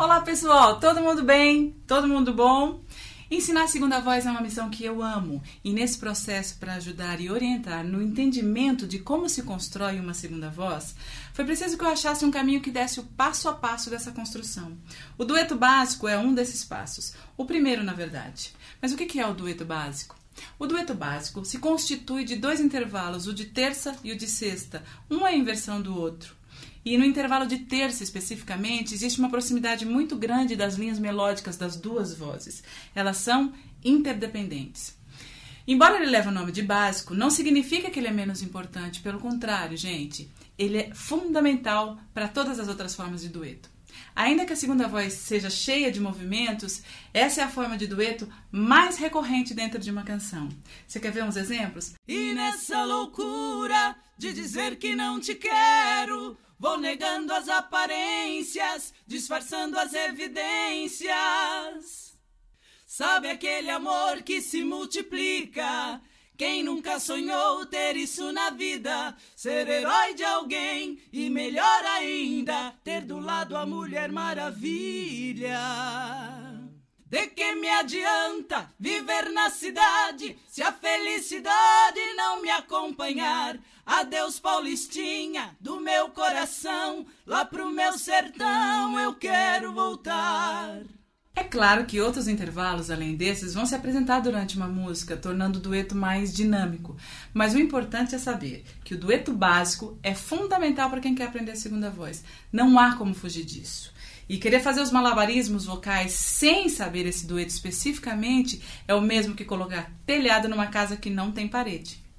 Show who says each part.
Speaker 1: Olá pessoal, todo mundo bem? Todo mundo bom? Ensinar a segunda voz é uma missão que eu amo, e nesse processo para ajudar e orientar no entendimento de como se constrói uma segunda voz, foi preciso que eu achasse um caminho que desse o passo a passo dessa construção. O dueto básico é um desses passos, o primeiro, na verdade. Mas o que é o dueto básico? O dueto básico se constitui de dois intervalos, o de terça e o de sexta. Um é a inversão do outro. E no intervalo de terça, especificamente, existe uma proximidade muito grande das linhas melódicas das duas vozes. Elas são interdependentes. Embora ele leve o nome de básico, não significa que ele é menos importante, pelo contrário, gente. Ele é fundamental para todas as outras formas de dueto. Ainda que a segunda voz seja cheia de movimentos, essa é a forma de dueto mais recorrente dentro de uma canção. Você quer ver uns exemplos?
Speaker 2: E nessa loucura de dizer que não te quero, Vou negando as aparências, disfarçando as evidências. Sabe aquele amor que se multiplica? Quem nunca sonhou ter isso na vida? Ser herói de alguém e melhor ainda, ter do lado a Mulher Maravilha me adianta viver na cidade se a felicidade não me acompanhar? Adeus, Paulistinha, do meu coração, lá pro meu sertão eu
Speaker 1: quero voltar claro que outros intervalos além desses vão se apresentar durante uma música, tornando o dueto mais dinâmico. Mas o importante é saber que o dueto básico é fundamental para quem quer aprender a segunda voz. Não há como fugir disso. E querer fazer os malabarismos vocais sem saber esse dueto especificamente é o mesmo que colocar telhado numa casa que não tem parede.